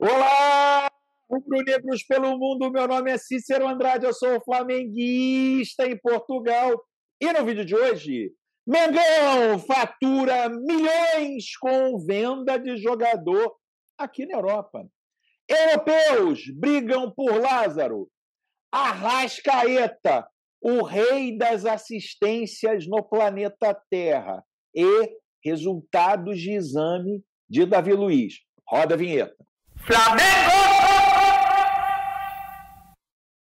Olá, rubro-negros pelo mundo. Meu nome é Cícero Andrade, eu sou flamenguista em Portugal. E no vídeo de hoje, Mengão fatura milhões com venda de jogador aqui na Europa. Europeus brigam por Lázaro. Arrascaeta, o rei das assistências no planeta Terra. E resultados de exame de Davi Luiz. Roda a vinheta. Flamengo!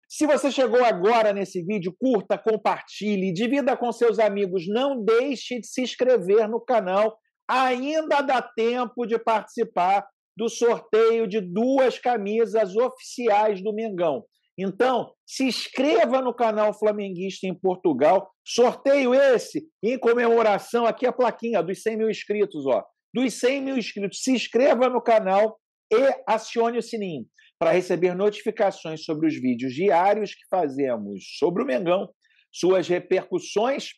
Se você chegou agora nesse vídeo, curta, compartilhe, divida com seus amigos. Não deixe de se inscrever no canal. Ainda dá tempo de participar do sorteio de duas camisas oficiais do Mengão. Então, se inscreva no canal Flamenguista em Portugal. Sorteio esse em comemoração aqui a plaquinha dos 100 mil inscritos, ó. Dos 100 mil inscritos, se inscreva no canal e acione o sininho para receber notificações sobre os vídeos diários que fazemos sobre o Mengão, suas repercussões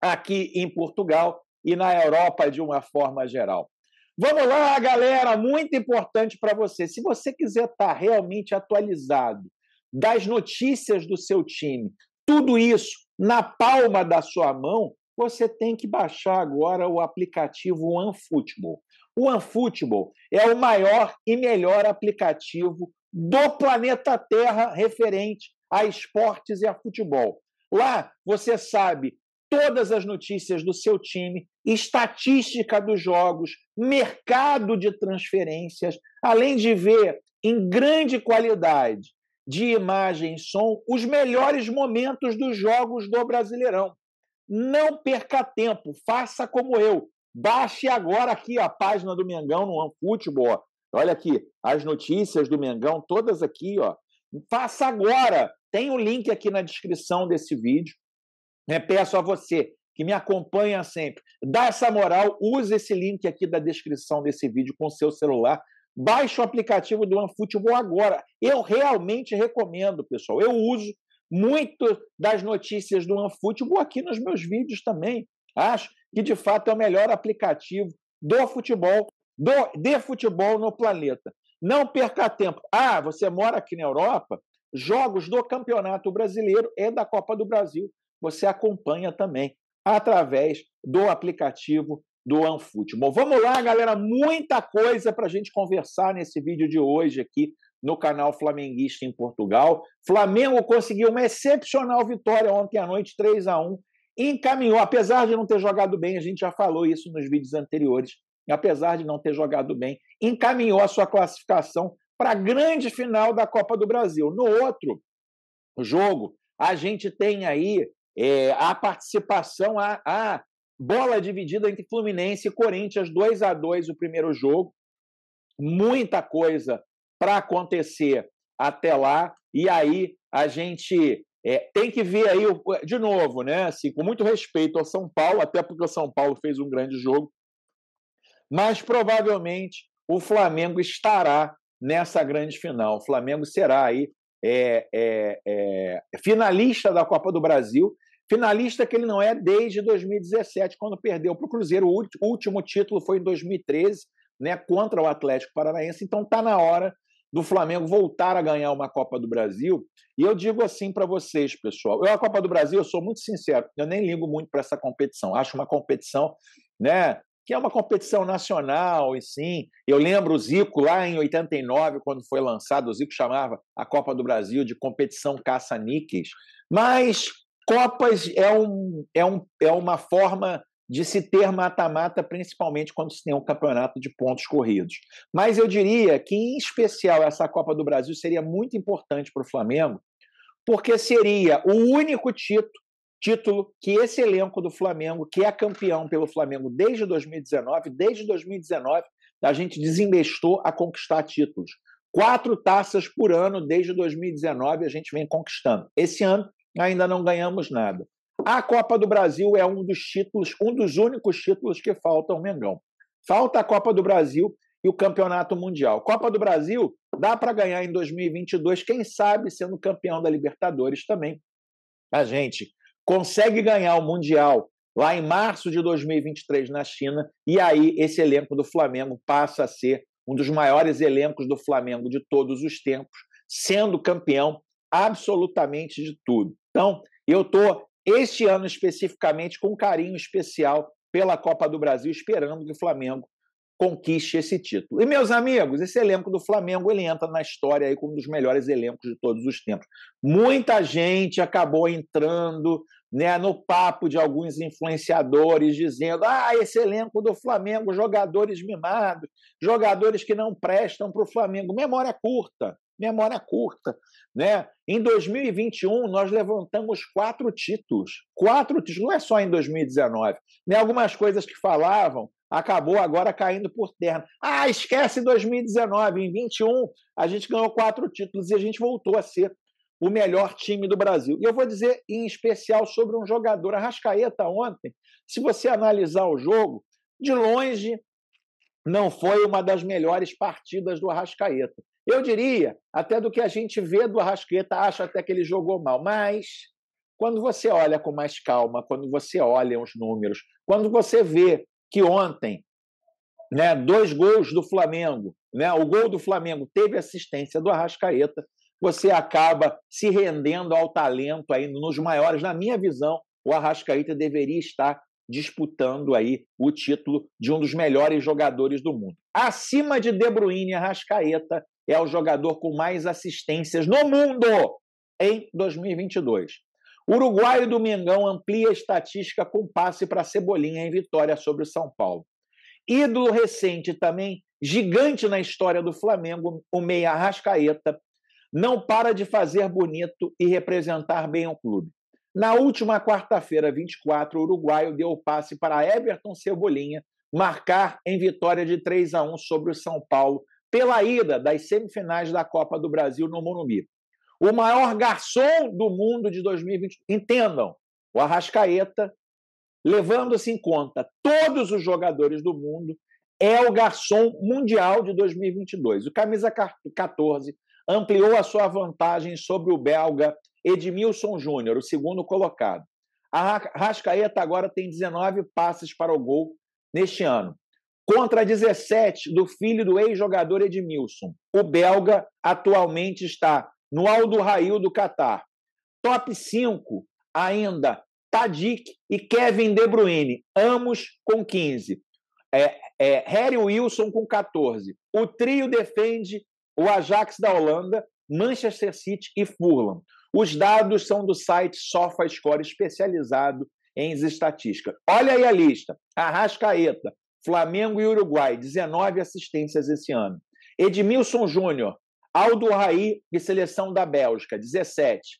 aqui em Portugal e na Europa de uma forma geral. Vamos lá, galera, muito importante para você. Se você quiser estar tá realmente atualizado das notícias do seu time, tudo isso na palma da sua mão, você tem que baixar agora o aplicativo OneFootball. O OneFootball é o maior e melhor aplicativo do planeta Terra referente a esportes e a futebol. Lá você sabe todas as notícias do seu time, estatística dos jogos, mercado de transferências, além de ver em grande qualidade de imagem e som os melhores momentos dos jogos do Brasileirão. Não perca tempo, faça como eu. Baixe agora aqui a página do Mengão no Futebol. Olha aqui, as notícias do Mengão, todas aqui, ó. Faça agora. Tem o um link aqui na descrição desse vídeo. É, peço a você que me acompanha sempre, dá essa moral, use esse link aqui da descrição desse vídeo com o seu celular. Baixe o aplicativo do OneFootball agora. Eu realmente recomendo, pessoal. Eu uso muito das notícias do OneFootball aqui nos meus vídeos também. Acho que de fato é o melhor aplicativo do futebol, do, de futebol no planeta. Não perca tempo. Ah, você mora aqui na Europa? Jogos do Campeonato Brasileiro e da Copa do Brasil. Você acompanha também através do aplicativo do OneFootball. vamos lá, galera. Muita coisa para a gente conversar nesse vídeo de hoje aqui no canal Flamenguista em Portugal. Flamengo conseguiu uma excepcional vitória ontem à noite, 3 a 1 encaminhou, apesar de não ter jogado bem, a gente já falou isso nos vídeos anteriores, apesar de não ter jogado bem, encaminhou a sua classificação para a grande final da Copa do Brasil. No outro jogo, a gente tem aí é, a participação, a, a, bola dividida entre Fluminense e Corinthians, 2 a 2 o primeiro jogo. Muita coisa para acontecer até lá. E aí a gente é, tem que ver aí, de novo, né? Assim, com muito respeito ao São Paulo, até porque o São Paulo fez um grande jogo, mas provavelmente o Flamengo estará nessa grande final. O Flamengo será aí é, é, é, finalista da Copa do Brasil, finalista que ele não é desde 2017, quando perdeu para o Cruzeiro. O último título foi em 2013, né, contra o Atlético Paranaense. Então está na hora do Flamengo voltar a ganhar uma Copa do Brasil. E eu digo assim para vocês, pessoal. Eu, a Copa do Brasil, eu sou muito sincero, eu nem ligo muito para essa competição. Acho uma competição, né? Que é uma competição nacional, e sim. Eu lembro o Zico lá em 89, quando foi lançado, o Zico chamava a Copa do Brasil de competição caça-níqueis. Mas Copas é, um, é, um, é uma forma de se ter mata-mata, principalmente quando se tem um campeonato de pontos corridos. Mas eu diria que, em especial, essa Copa do Brasil seria muito importante para o Flamengo, porque seria o único título, título que esse elenco do Flamengo, que é campeão pelo Flamengo desde 2019, desde 2019, a gente desinvestou a conquistar títulos. Quatro taças por ano desde 2019 a gente vem conquistando. Esse ano ainda não ganhamos nada. A Copa do Brasil é um dos títulos, um dos únicos títulos que falta ao Mengão. Falta a Copa do Brasil e o Campeonato Mundial. Copa do Brasil dá para ganhar em 2022, quem sabe sendo campeão da Libertadores também. A gente consegue ganhar o Mundial lá em março de 2023 na China, e aí esse elenco do Flamengo passa a ser um dos maiores elencos do Flamengo de todos os tempos, sendo campeão absolutamente de tudo. Então, eu estou este ano especificamente, com carinho especial pela Copa do Brasil, esperando que o Flamengo conquiste esse título. E, meus amigos, esse elenco do Flamengo ele entra na história aí como um dos melhores elencos de todos os tempos. Muita gente acabou entrando né, no papo de alguns influenciadores dizendo: ah, esse elenco do Flamengo, jogadores mimados, jogadores que não prestam para o Flamengo. Memória curta memória curta. Né? Em 2021, nós levantamos quatro títulos. Quatro títulos, não é só em 2019. Né? Algumas coisas que falavam acabou agora caindo por terra. Ah, esquece 2019. Em 21, a gente ganhou quatro títulos e a gente voltou a ser o melhor time do Brasil. E eu vou dizer em especial sobre um jogador, a Rascaeta ontem. Se você analisar o jogo, de longe não foi uma das melhores partidas do Arrascaeta. Eu diria até do que a gente vê do Arrasqueta, acho até que ele jogou mal, mas quando você olha com mais calma, quando você olha os números, quando você vê que ontem, né, dois gols do Flamengo, né, o gol do Flamengo teve assistência do Arrascaeta, você acaba se rendendo ao talento aí nos maiores. Na minha visão, o Arrascaeta deveria estar disputando aí o título de um dos melhores jogadores do mundo. Acima de De Bruyne e Arrascaeta, é o jogador com mais assistências no mundo em 2022. uruguaio do Mengão amplia a estatística com passe para Cebolinha em vitória sobre o São Paulo. Ídolo recente também, gigante na história do Flamengo, o meia Arrascaeta, não para de fazer bonito e representar bem o clube. Na última quarta-feira, 24, o uruguaio deu o passe para Everton Cebolinha marcar em vitória de 3 a 1 sobre o São Paulo pela ida das semifinais da Copa do Brasil no Morumbi. O maior garçom do mundo de 2020. Entendam, o Arrascaeta, levando-se em conta todos os jogadores do mundo, é o garçom mundial de 2022. O camisa 14 ampliou a sua vantagem sobre o belga Edmilson Júnior, o segundo colocado. A Rascaeta agora tem 19 passes para o gol neste ano contra 17 do filho do ex-jogador Edmilson. O belga atualmente está no Aldo Rail do Catar. Top 5 ainda Tadic e Kevin De Bruyne, ambos com 15. É, é, Harry Wilson com 14. O trio defende o Ajax da Holanda, Manchester City e Fulham. Os dados são do site SofaScore, especializado em estatística. Olha aí a lista. Arrascaeta, Flamengo e Uruguai, 19 assistências esse ano. Edmilson Júnior, Aldo Raí, e seleção da Bélgica, 17.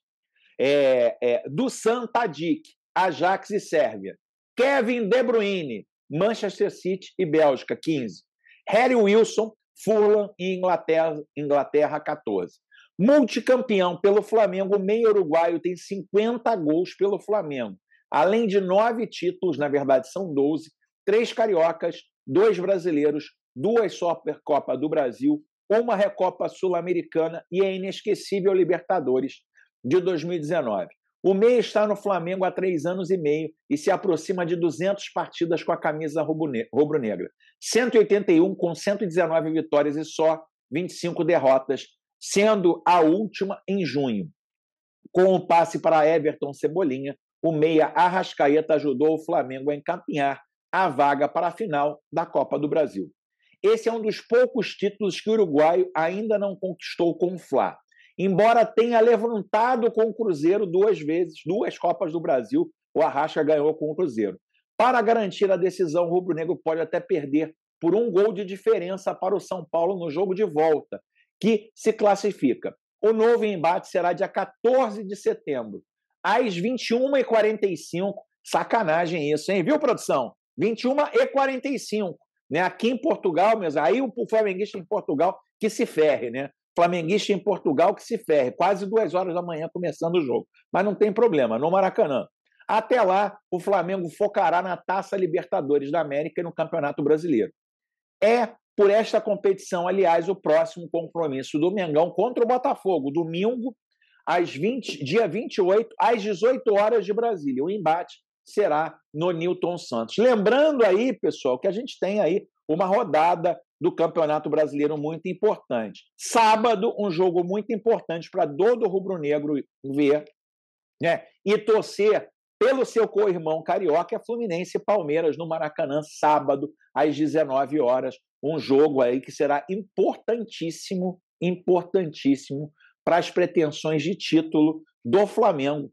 É, é, do Santadic, Ajax e Sérvia. Kevin De Bruyne, Manchester City e Bélgica, 15. Harry Wilson, Fulham e Inglaterra, Inglaterra 14. Multicampeão pelo Flamengo, meio uruguaio, tem 50 gols pelo Flamengo. Além de nove títulos, na verdade são 12, três cariocas, dois brasileiros, duas Supercopa do Brasil, uma Recopa Sul-Americana e a inesquecível Libertadores de 2019. O meia está no Flamengo há três anos e meio e se aproxima de 200 partidas com a camisa rubro-negra. 181 com 119 vitórias e só 25 derrotas, sendo a última em junho. Com o passe para Everton Cebolinha, o meia Arrascaeta ajudou o Flamengo a encaminhar a vaga para a final da Copa do Brasil. Esse é um dos poucos títulos que o uruguaio ainda não conquistou com o Fla. Embora tenha levantado com o Cruzeiro duas vezes, duas Copas do Brasil, o Arrasca ganhou com o Cruzeiro. Para garantir a decisão, o rubro-negro pode até perder por um gol de diferença para o São Paulo no jogo de volta, que se classifica. O novo embate será dia 14 de setembro, às 21h45. Sacanagem isso, hein? Viu, produção? 21 e 45. Né? Aqui em Portugal, meus, aí o flamenguista em Portugal que se ferre, né? Flamenguista em Portugal que se ferre, quase duas horas da manhã começando o jogo. Mas não tem problema, no Maracanã. Até lá, o Flamengo focará na Taça Libertadores da América e no Campeonato Brasileiro. É por esta competição, aliás, o próximo compromisso do Mengão contra o Botafogo, domingo, às 20, dia 28, às 18 horas de Brasília. O embate será no Newton Santos. Lembrando aí, pessoal, que a gente tem aí uma rodada do Campeonato Brasileiro muito importante. Sábado, um jogo muito importante para todo rubro-negro ver né? e torcer pelo seu co-irmão carioca, é Fluminense e Palmeiras, no Maracanã, sábado, às 19 horas. Um jogo aí que será importantíssimo, importantíssimo para as pretensões de título do Flamengo,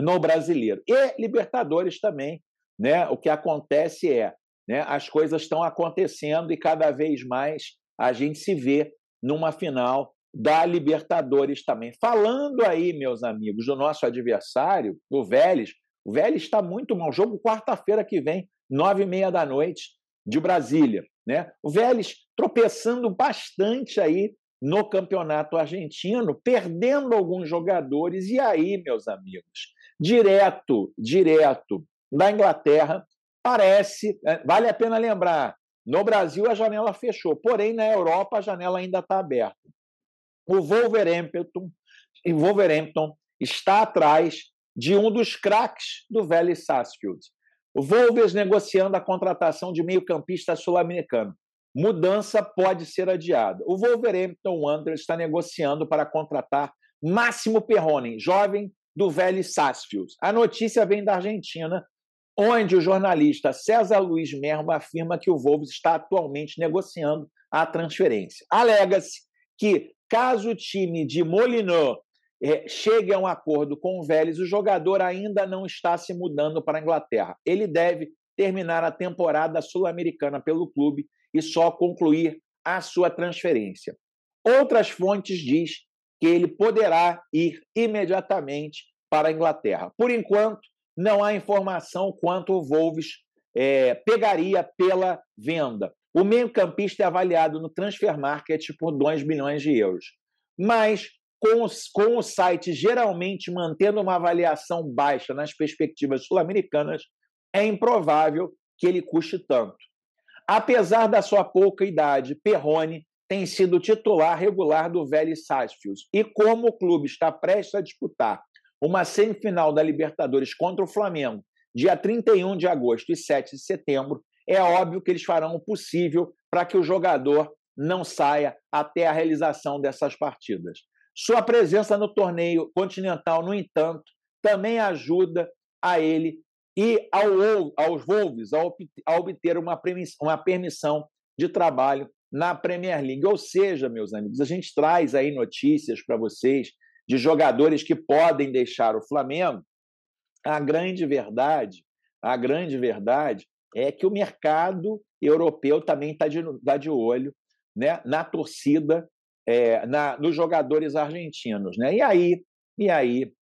no brasileiro. E Libertadores também. Né? O que acontece é, né, as coisas estão acontecendo e cada vez mais a gente se vê numa final da Libertadores também. Falando aí, meus amigos, do nosso adversário, o Vélez, o Vélez está muito mal. Jogo quarta-feira que vem, nove e meia da noite, de Brasília. Né? O Vélez tropeçando bastante aí no campeonato argentino, perdendo alguns jogadores. E aí, meus amigos, direto, direto da Inglaterra. Parece, é, vale a pena lembrar, no Brasil a janela fechou, porém na Europa a janela ainda está aberta. O Wolverhampton, Wolverhampton está atrás de um dos craques do velho Sarsfield. O Wolves negociando a contratação de meio-campista sul-americano. Mudança pode ser adiada. O Wolverhampton Wanderers está negociando para contratar Máximo Perrone, jovem do Velho Sarsfield. A notícia vem da Argentina, onde o jornalista César Luiz Merma afirma que o Wolves está atualmente negociando a transferência. Alega-se que, caso o time de Molineux eh, chegue a um acordo com o Vélez, o jogador ainda não está se mudando para a Inglaterra. Ele deve terminar a temporada sul-americana pelo clube e só concluir a sua transferência. Outras fontes diz que ele poderá ir imediatamente para a Inglaterra. Por enquanto, não há informação quanto o Wolves é, pegaria pela venda. O meio-campista é avaliado no Transfer Market por 2 bilhões de euros. Mas, com, os, com o site geralmente mantendo uma avaliação baixa nas perspectivas sul-americanas, é improvável que ele custe tanto. Apesar da sua pouca idade, Perrone tem sido titular regular do Vélez Sarsfield. E como o clube está prestes a disputar uma semifinal da Libertadores contra o Flamengo, dia 31 de agosto e 7 de setembro, é óbvio que eles farão o possível para que o jogador não saia até a realização dessas partidas. Sua presença no torneio continental, no entanto, também ajuda a ele e ao, aos Wolves a, obter uma, permissão de trabalho na Premier League. Ou seja, meus amigos, a gente traz aí notícias para vocês de jogadores que podem deixar o Flamengo. A grande verdade, a grande verdade é que o mercado europeu também está de, tá de olho né, na torcida, é, na, nos jogadores argentinos. Né? E aí, e aí,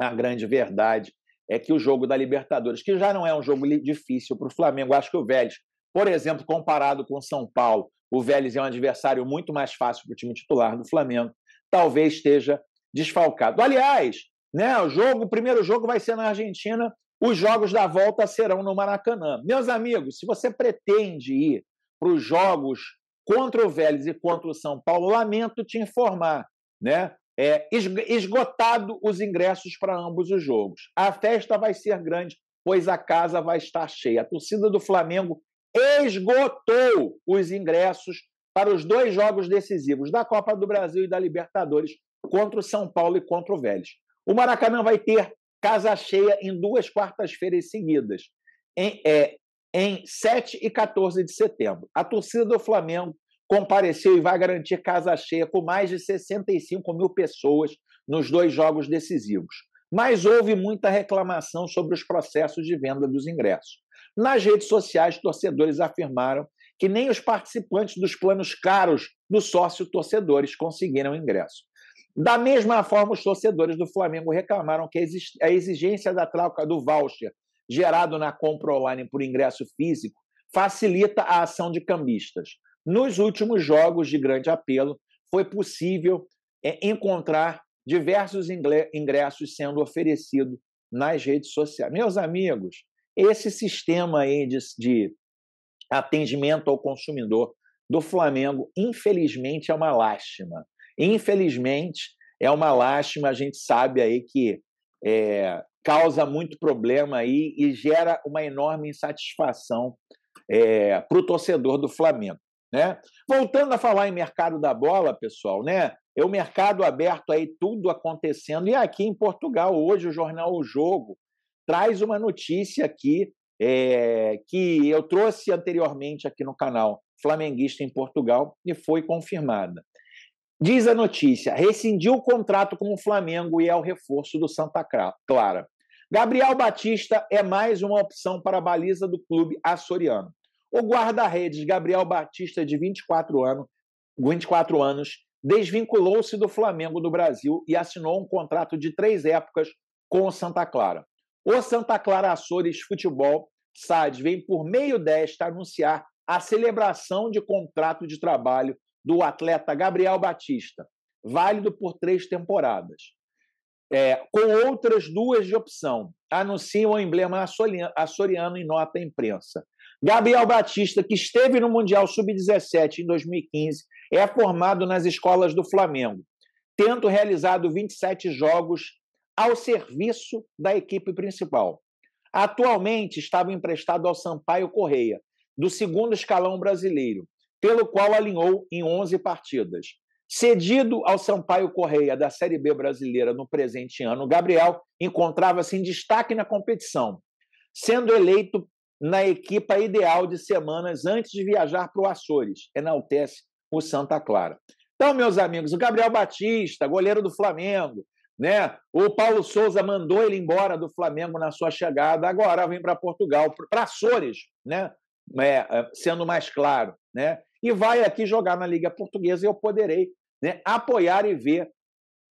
a grande verdade é que o jogo da Libertadores, que já não é um jogo difícil para o Flamengo, acho que o Vélez, por exemplo, comparado com o São Paulo, o Vélez é um adversário muito mais fácil para o time titular do Flamengo. Talvez esteja desfalcado. Aliás, né, o jogo, o primeiro jogo vai ser na Argentina, os jogos da volta serão no Maracanã. Meus amigos, se você pretende ir para os jogos contra o Vélez e contra o São Paulo, lamento te informar, né? É, esgotado os ingressos para ambos os jogos. A festa vai ser grande, pois a casa vai estar cheia. A torcida do Flamengo esgotou os ingressos para os dois jogos decisivos da Copa do Brasil e da Libertadores contra o São Paulo e contra o Vélez. O Maracanã vai ter casa cheia em duas quartas-feiras seguidas, em, é, em 7 e 14 de setembro. A torcida do Flamengo compareceu e vai garantir casa cheia com mais de 65 mil pessoas nos dois jogos decisivos. Mas houve muita reclamação sobre os processos de venda dos ingressos. Nas redes sociais, torcedores afirmaram que nem os participantes dos planos caros do sócio torcedores conseguiram ingresso. Da mesma forma, os torcedores do Flamengo reclamaram que a exigência da troca do voucher gerado na compra online por ingresso físico facilita a ação de cambistas. Nos últimos jogos de grande apelo, foi possível é, encontrar diversos ingressos sendo oferecidos nas redes sociais. Meus amigos, esse sistema aí de, de atendimento ao consumidor do Flamengo, infelizmente, é uma lástima. Infelizmente, é uma lástima, a gente sabe aí que é, causa muito problema aí e gera uma enorme insatisfação é, para o torcedor do Flamengo. Né? Voltando a falar em mercado da bola, pessoal, né? É o mercado aberto aí, tudo acontecendo. E aqui em Portugal, hoje, o jornal O Jogo traz uma notícia aqui é, que eu trouxe anteriormente aqui no canal Flamenguista em Portugal e foi confirmada. Diz a notícia: rescindiu o contrato com o Flamengo e é o reforço do Santa Clara. Gabriel Batista é mais uma opção para a baliza do clube açoriano. O guarda-redes Gabriel Batista, de 24 anos, 24 anos desvinculou-se do Flamengo do Brasil e assinou um contrato de três épocas com o Santa Clara. O Santa Clara Açores Futebol SAD vem por meio desta anunciar a celebração de contrato de trabalho do atleta Gabriel Batista, válido por três temporadas. É, com outras duas de opção, anunciam o emblema açoriano em nota à imprensa. Gabriel Batista, que esteve no Mundial Sub-17 em 2015, é formado nas escolas do Flamengo, tendo realizado 27 jogos ao serviço da equipe principal. Atualmente estava emprestado ao Sampaio Correia, do segundo escalão brasileiro, pelo qual alinhou em 11 partidas. Cedido ao Sampaio Correia da Série B brasileira no presente ano, Gabriel encontrava-se em destaque na competição, sendo eleito na equipa ideal de semanas antes de viajar para o Açores, enaltece o Santa Clara. Então, meus amigos, o Gabriel Batista, goleiro do Flamengo, né? O Paulo Souza mandou ele embora do Flamengo na sua chegada, agora vem para Portugal, para Açores, né? É, é, sendo mais claro, né? E vai aqui jogar na Liga Portuguesa e eu poderei né, apoiar e ver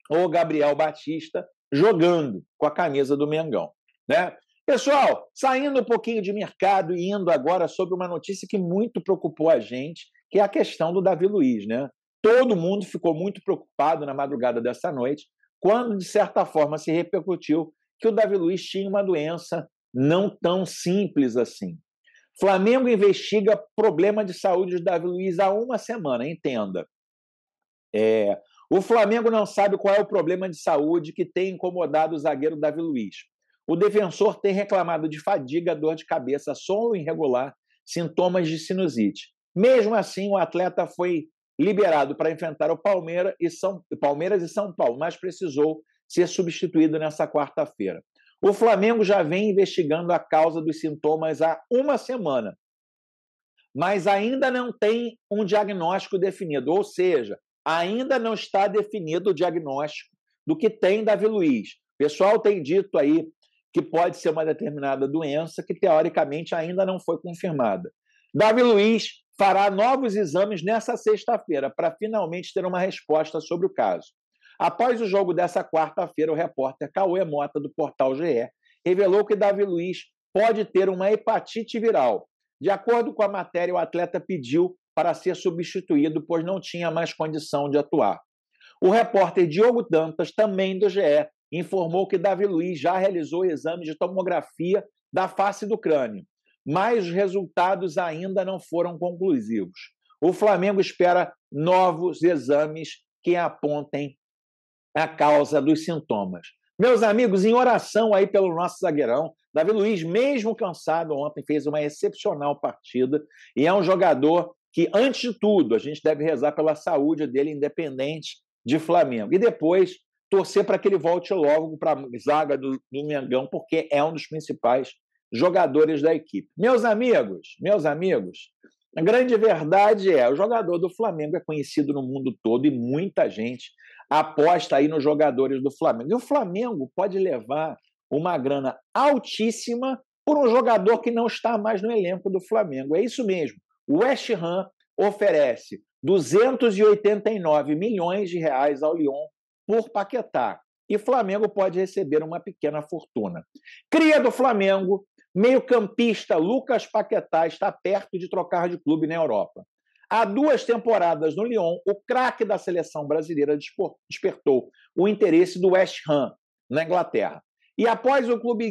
o Gabriel Batista jogando com a camisa do Mengão, né? Pessoal, saindo um pouquinho de mercado e indo agora sobre uma notícia que muito preocupou a gente, que é a questão do Davi Luiz, né? Todo mundo ficou muito preocupado na madrugada dessa noite quando, de certa forma, se repercutiu que o Davi Luiz tinha uma doença não tão simples assim. Flamengo investiga problema de saúde de Davi Luiz há uma semana, entenda. É, o Flamengo não sabe qual é o problema de saúde que tem incomodado o zagueiro Davi Luiz. O defensor tem reclamado de fadiga, dor de cabeça, sono irregular, sintomas de sinusite. Mesmo assim, o atleta foi liberado para enfrentar o Palmeiras e São, Palmeiras e São Paulo, mas precisou ser substituído nessa quarta-feira. O Flamengo já vem investigando a causa dos sintomas há uma semana, mas ainda não tem um diagnóstico definido, ou seja, ainda não está definido o diagnóstico do que tem Davi Luiz. O pessoal tem dito aí que pode ser uma determinada doença que teoricamente ainda não foi confirmada. Davi Luiz fará novos exames nessa sexta-feira para finalmente ter uma resposta sobre o caso. Após o jogo dessa quarta-feira, o repórter Cauê Mota, do portal GE, revelou que Davi Luiz pode ter uma hepatite viral. De acordo com a matéria, o atleta pediu para ser substituído, pois não tinha mais condição de atuar. O repórter Diogo Dantas, também do GE, informou que Davi Luiz já realizou exame de tomografia da face do crânio mas os resultados ainda não foram conclusivos. O Flamengo espera novos exames que apontem a causa dos sintomas. Meus amigos, em oração aí pelo nosso zagueirão, Davi Luiz, mesmo cansado ontem, fez uma excepcional partida e é um jogador que, antes de tudo, a gente deve rezar pela saúde dele, independente de Flamengo. E depois, torcer para que ele volte logo para a zaga do, do Mengão, porque é um dos principais jogadores da equipe. Meus amigos, meus amigos, a grande verdade é, o jogador do Flamengo é conhecido no mundo todo e muita gente aposta aí nos jogadores do Flamengo. E o Flamengo pode levar uma grana altíssima por um jogador que não está mais no elenco do Flamengo. É isso mesmo. O West Ham oferece 289 milhões de reais ao Lyon por Paquetá. E Flamengo pode receber uma pequena fortuna. Cria do Flamengo, Meio-campista Lucas Paquetá está perto de trocar de clube na Europa. Há duas temporadas no Lyon, o craque da seleção brasileira despertou o interesse do West Ham, na Inglaterra. E após o clube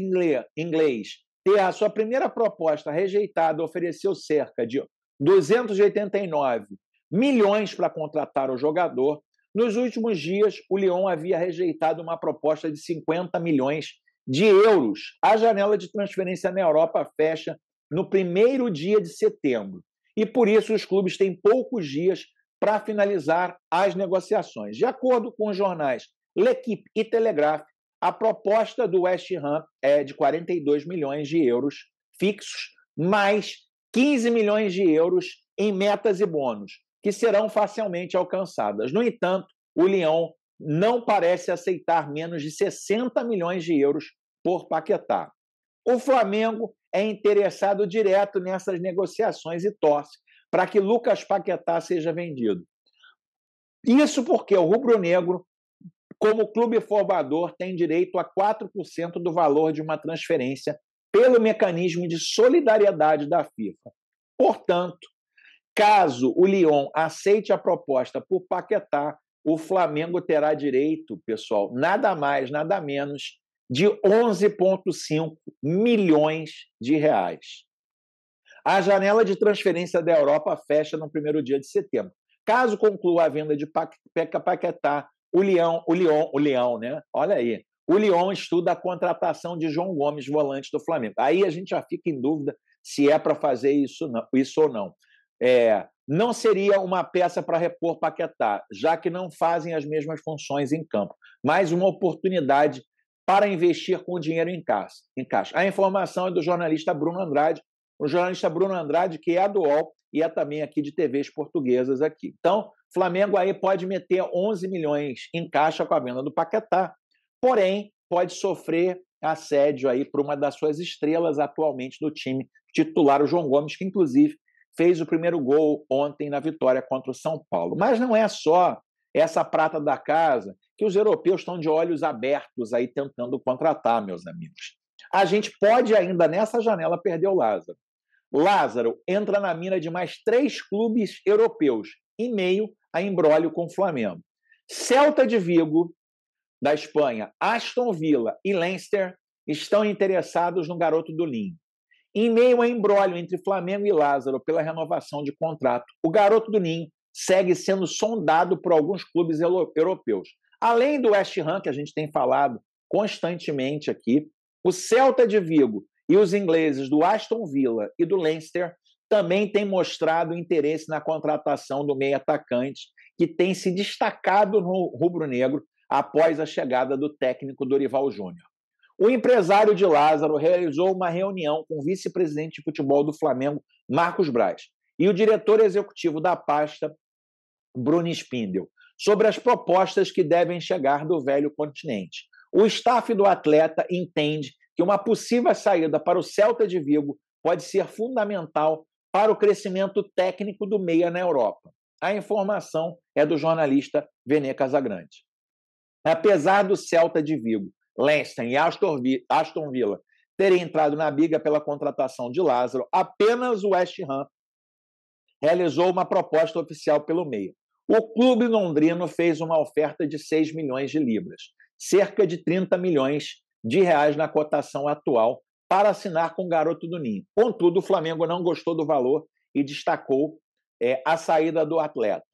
inglês ter a sua primeira proposta rejeitada, ofereceu cerca de 289 milhões para contratar o jogador. Nos últimos dias, o Lyon havia rejeitado uma proposta de 50 milhões de euros. A janela de transferência na Europa fecha no primeiro dia de setembro. E por isso os clubes têm poucos dias para finalizar as negociações. De acordo com os jornais L'Equipe e Telegraph, a proposta do West Ham é de 42 milhões de euros fixos, mais 15 milhões de euros em metas e bônus, que serão facilmente alcançadas. No entanto, o Lyon não parece aceitar menos de 60 milhões de euros por Paquetá. O Flamengo é interessado direto nessas negociações e torce para que Lucas Paquetá seja vendido. Isso porque o rubro-negro, como clube formador, tem direito a 4% do valor de uma transferência pelo mecanismo de solidariedade da FIFA. Portanto, caso o Lyon aceite a proposta por Paquetá, o Flamengo terá direito, pessoal, nada mais, nada menos de 11,5 milhões de reais. A janela de transferência da Europa fecha no primeiro dia de setembro. Caso conclua a venda de Peca Paquetá, o Leão, o Leão, o Leão, né? Olha aí. O Leão estuda a contratação de João Gomes, volante do Flamengo. Aí a gente já fica em dúvida se é para fazer isso, não, isso ou não. É, não seria uma peça para repor Paquetá, já que não fazem as mesmas funções em campo, mas uma oportunidade para investir com dinheiro em caixa. Em caixa. A informação é do jornalista Bruno Andrade, o jornalista Bruno Andrade, que é do UOL e é também aqui de TVs portuguesas aqui. Então, Flamengo aí pode meter 11 milhões em caixa com a venda do Paquetá, porém pode sofrer assédio aí por uma das suas estrelas atualmente do time titular, o João Gomes, que inclusive fez o primeiro gol ontem na vitória contra o São Paulo. Mas não é só essa prata da casa que os europeus estão de olhos abertos aí tentando contratar, meus amigos. A gente pode ainda nessa janela perder o Lázaro. Lázaro entra na mina de mais três clubes europeus, e meio a embrólio com o Flamengo. Celta de Vigo, da Espanha, Aston Villa e Leinster estão interessados no garoto do Lin. Em meio a embrólio entre Flamengo e Lázaro pela renovação de contrato, o garoto do Ninho segue sendo sondado por alguns clubes europeus. Além do West Ham, que a gente tem falado constantemente aqui, o Celta de Vigo e os ingleses do Aston Villa e do Leinster também têm mostrado interesse na contratação do meio atacante, que tem se destacado no rubro-negro após a chegada do técnico Dorival Júnior. O empresário de Lázaro realizou uma reunião com o vice-presidente de futebol do Flamengo, Marcos Braz, e o diretor executivo da pasta, Bruno Spindel, sobre as propostas que devem chegar do velho continente. O staff do atleta entende que uma possível saída para o Celta de Vigo pode ser fundamental para o crescimento técnico do meia na Europa. A informação é do jornalista Vene Casagrande. Apesar do Celta de Vigo, Leicester e Aston Villa terem entrado na biga pela contratação de Lázaro, apenas o West Ham realizou uma proposta oficial pelo meia. O clube londrino fez uma oferta de 6 milhões de libras, cerca de 30 milhões de reais na cotação atual, para assinar com o garoto do Ninho. Contudo, o Flamengo não gostou do valor e destacou é, a saída do atleta.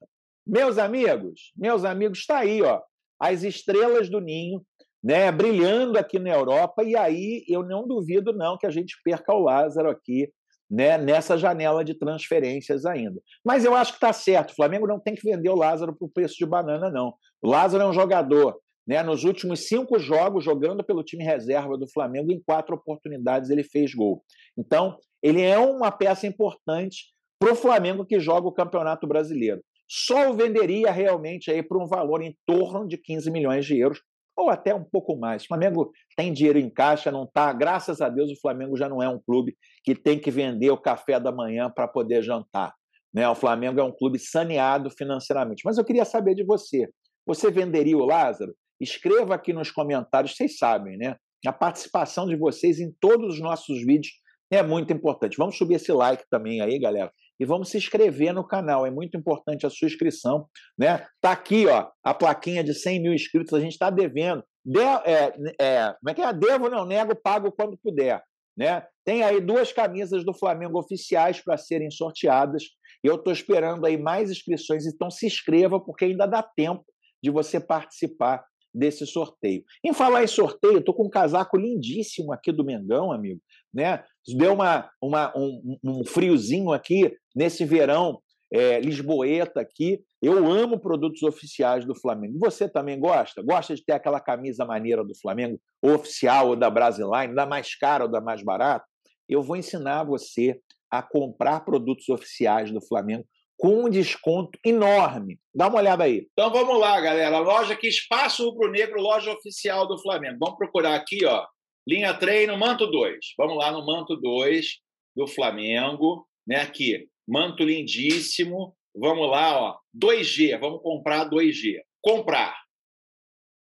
Meus amigos, meus amigos, está aí, ó, as estrelas do Ninho, né, brilhando aqui na Europa. E aí eu não duvido não que a gente perca o Lázaro aqui né, nessa janela de transferências ainda. Mas eu acho que está certo. O Flamengo não tem que vender o Lázaro por preço de banana, não. O Lázaro é um jogador. Né, nos últimos cinco jogos, jogando pelo time reserva do Flamengo, em quatro oportunidades ele fez gol. Então, ele é uma peça importante para o Flamengo que joga o Campeonato Brasileiro. Só o venderia realmente aí por um valor em torno de 15 milhões de euros, ou até um pouco mais. O Flamengo tem dinheiro em caixa, não está. Graças a Deus, o Flamengo já não é um clube que tem que vender o café da manhã para poder jantar. Né? O Flamengo é um clube saneado financeiramente. Mas eu queria saber de você. Você venderia o Lázaro? Escreva aqui nos comentários, vocês sabem, né? A participação de vocês em todos os nossos vídeos é muito importante. Vamos subir esse like também aí, galera e vamos se inscrever no canal. É muito importante a sua inscrição. Né? Tá aqui ó, a plaquinha de 100 mil inscritos, a gente está devendo. De, é, é, como é que é? Devo, não nego, pago quando puder. Né? Tem aí duas camisas do Flamengo oficiais para serem sorteadas. E eu estou esperando aí mais inscrições, então se inscreva, porque ainda dá tempo de você participar desse sorteio. Em falar em sorteio, estou com um casaco lindíssimo aqui do Mengão, amigo né? Deu uma, uma um, um, friozinho aqui nesse verão é, lisboeta aqui. Eu amo produtos oficiais do Flamengo. Você também gosta? Gosta de ter aquela camisa maneira do Flamengo, oficial ou da Brasiline, da mais cara ou da mais barata? Eu vou ensinar você a comprar produtos oficiais do Flamengo com um desconto enorme. Dá uma olhada aí. Então vamos lá, galera. Loja que Espaço Rubro Negro, loja oficial do Flamengo. Vamos procurar aqui, ó. Linha 3 no manto 2. Vamos lá no manto 2 do Flamengo, né? Aqui, manto lindíssimo. Vamos lá, ó. 2G, vamos comprar 2G. Comprar.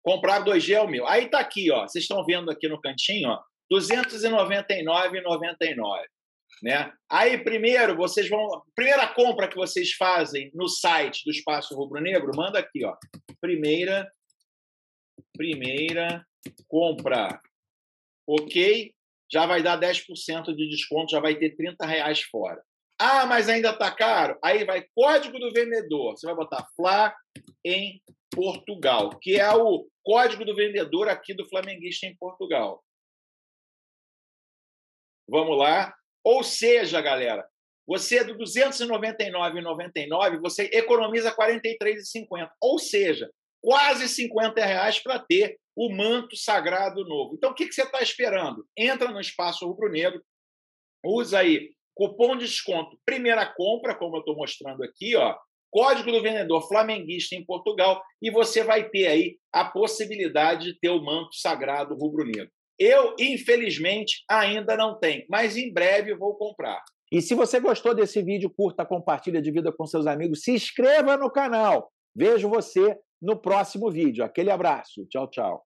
Comprar 2G é o meu. Aí tá aqui, ó. Vocês estão vendo aqui no cantinho, ó. 299,99, né? Aí primeiro vocês vão, primeira compra que vocês fazem no site do Espaço Rubro Negro, manda aqui, ó. Primeira primeira compra ok, já vai dar 10% de desconto, já vai ter 30 reais fora. Ah, mas ainda está caro? Aí vai código do vendedor. Você vai botar Fla em Portugal, que é o código do vendedor aqui do Flamenguista em Portugal. Vamos lá. Ou seja, galera, você é do 299,99, você economiza 43,50. Ou seja, quase 50 reais para ter o manto sagrado novo. Então, o que, que você está esperando? Entra no Espaço Rubro Negro, usa aí cupom de desconto, primeira compra, como eu estou mostrando aqui, ó, código do vendedor flamenguista em Portugal, e você vai ter aí a possibilidade de ter o manto sagrado rubro-negro. Eu, infelizmente, ainda não tenho, mas em breve vou comprar. E se você gostou desse vídeo, curta, compartilha, divida com seus amigos, se inscreva no canal. Vejo você no próximo vídeo. Aquele abraço. Tchau, tchau.